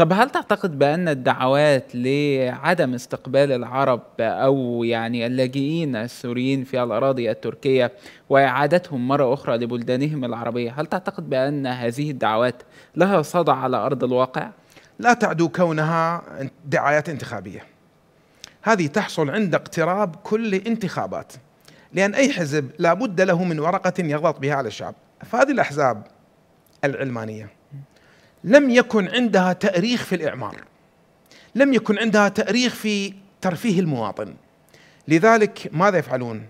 طب هل تعتقد بأن الدعوات لعدم استقبال العرب أو يعني اللاجئين السوريين في الأراضي التركية وإعادتهم مرة أخرى لبلدانهم العربية هل تعتقد بأن هذه الدعوات لها صدى على أرض الواقع؟ لا تعدو كونها دعايات انتخابية هذه تحصل عند اقتراب كل انتخابات لأن أي حزب لابد له من ورقة يضغط بها على الشعب فهذه الأحزاب العلمانية لم يكن عندها تأريخ في الإعمار لم يكن عندها تأريخ في ترفيه المواطن لذلك ماذا يفعلون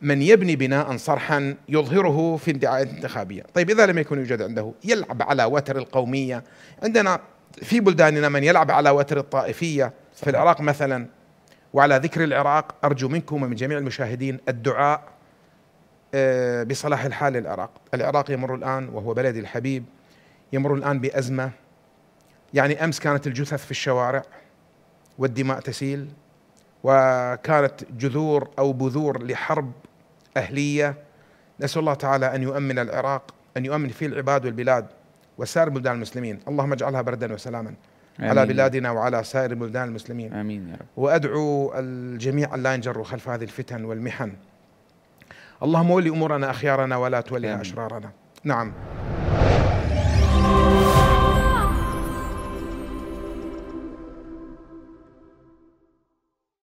من يبني بناء صرحا يظهره في الدعايات الانتخابية طيب إذا لم يكن يوجد عنده يلعب على وتر القومية عندنا في بلداننا من يلعب على وتر الطائفية في العراق مثلا وعلى ذكر العراق أرجو منكم ومن جميع المشاهدين الدعاء آه، بصلاح الحال للعراق العراق يمر الآن وهو بلدي الحبيب يمرون الآن بأزمة يعني أمس كانت الجثث في الشوارع والدماء تسيل وكانت جذور أو بذور لحرب أهلية نسأل الله تعالى أن يؤمن العراق أن يؤمن فيه العباد والبلاد وسائر بلدان المسلمين اللهم اجعلها بردا وسلاما آمين. على بلادنا وعلى سائر بلدان المسلمين آمين يا رب وأدعو الجميع أن لا ينجروا خلف هذه الفتن والمحن اللهم ولي أمورنا أخيارنا ولا تولها أشرارنا نعم